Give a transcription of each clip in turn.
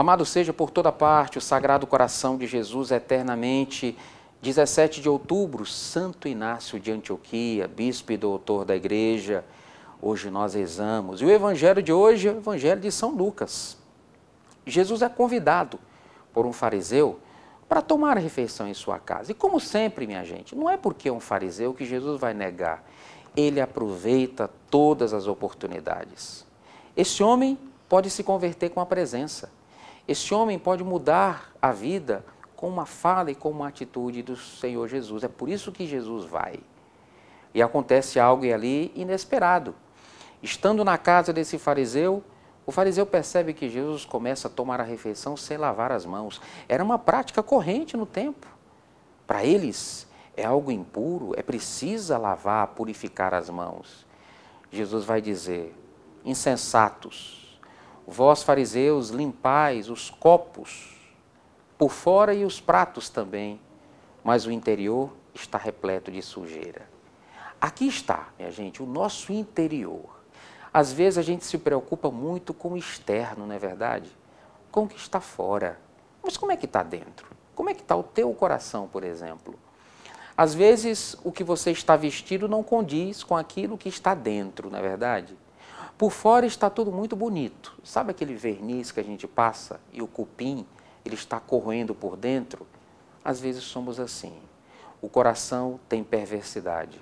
Amado seja por toda parte o Sagrado Coração de Jesus eternamente. 17 de outubro, Santo Inácio de Antioquia, bispo e doutor da Igreja. Hoje nós rezamos. E o evangelho de hoje é o evangelho de São Lucas. Jesus é convidado por um fariseu para tomar a refeição em sua casa. E como sempre, minha gente, não é porque é um fariseu que Jesus vai negar. Ele aproveita todas as oportunidades. Esse homem pode se converter com a presença. Esse homem pode mudar a vida com uma fala e com uma atitude do Senhor Jesus. É por isso que Jesus vai. E acontece algo ali inesperado. Estando na casa desse fariseu, o fariseu percebe que Jesus começa a tomar a refeição sem lavar as mãos. Era uma prática corrente no tempo. Para eles, é algo impuro, é precisa lavar, purificar as mãos. Jesus vai dizer: insensatos, Vós, fariseus, limpais os copos por fora e os pratos também, mas o interior está repleto de sujeira. Aqui está, minha gente, o nosso interior. Às vezes a gente se preocupa muito com o externo, não é verdade? Com o que está fora. Mas como é que está dentro? Como é que está o teu coração, por exemplo? Às vezes o que você está vestido não condiz com aquilo que está dentro, não é verdade? Por fora está tudo muito bonito. Sabe aquele verniz que a gente passa e o cupim, ele está corroendo por dentro? Às vezes somos assim. O coração tem perversidade,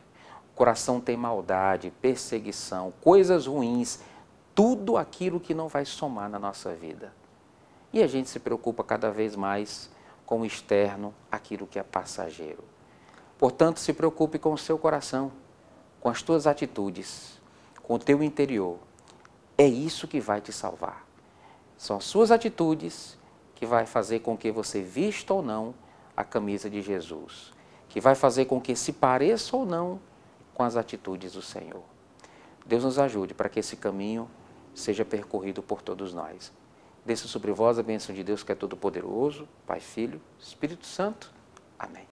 o coração tem maldade, perseguição, coisas ruins, tudo aquilo que não vai somar na nossa vida. E a gente se preocupa cada vez mais com o externo, aquilo que é passageiro. Portanto, se preocupe com o seu coração, com as suas atitudes com o teu interior. É isso que vai te salvar. São as suas atitudes que vai fazer com que você vista ou não a camisa de Jesus, que vai fazer com que se pareça ou não com as atitudes do Senhor. Deus nos ajude para que esse caminho seja percorrido por todos nós. Desça sobre vós a bênção de Deus que é todo-poderoso, Pai, Filho, Espírito Santo. Amém.